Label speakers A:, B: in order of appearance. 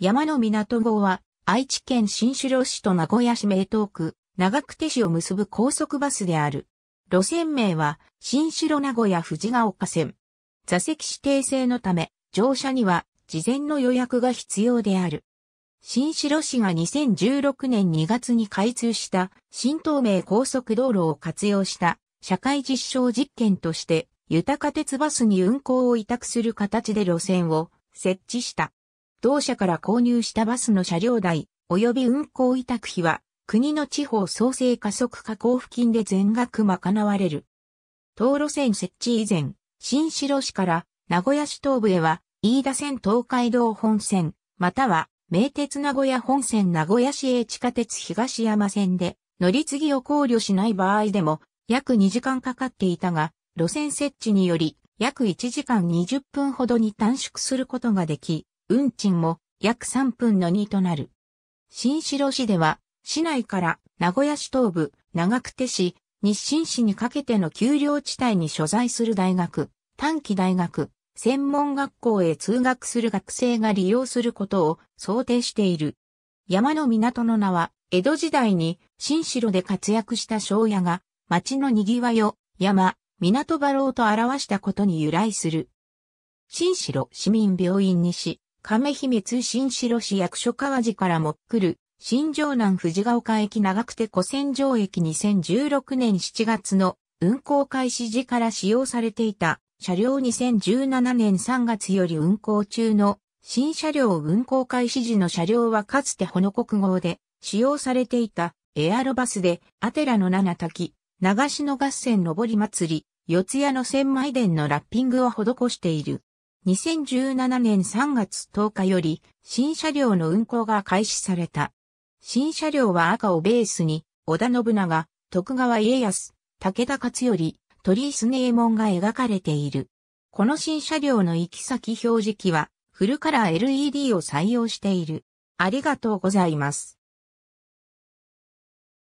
A: 山の港号は、愛知県新城市と名古屋市名東区、長久手市を結ぶ高速バスである。路線名は、新城名古屋藤ヶ丘線。座席指定制のため、乗車には、事前の予約が必要である。新城市が2016年2月に開通した新東名高速道路を活用した社会実証実験として豊か鉄バスに運行を委託する形で路線を設置した。同社から購入したバスの車両代、及び運行委託費は、国の地方創生加速化交付金で全額賄われる。当路線設置以前、新城市から名古屋市東部へは、飯田線東海道本線、または名鉄名古屋本線名古屋市営地下鉄東山線で乗り継ぎを考慮しない場合でも約2時間かかっていたが、路線設置により約1時間20分ほどに短縮することができ、運賃も約3分の2となる。新城市では、市内から名古屋市東部、長久手市、日清市にかけての丘陵地帯に所在する大学、短期大学、専門学校へ通学する学生が利用することを想定している。山の港の名は、江戸時代に新城で活躍した庄屋が、町の賑わいを山、港場楼と表したことに由来する。新城市民病院西、亀姫通信白市役所川路からもっくる、新城南藤ヶ丘駅長久手古戦場駅2016年7月の運行開始時から使用されていた車両2017年3月より運行中の新車両運行開始時の車両はかつてほの国号で使用されていたエアロバスでアテラの七滝、長篠合戦上り祭り、四谷の千枚殿のラッピングを施している。2017年3月10日より新車両の運行が開始された。新車両は赤をベースに、織田信長、徳川家康、武田勝頼、鳥居スネーモンが描かれている。この新車両の行き先表示器は、フルカラー LED を採用している。ありがとうございます。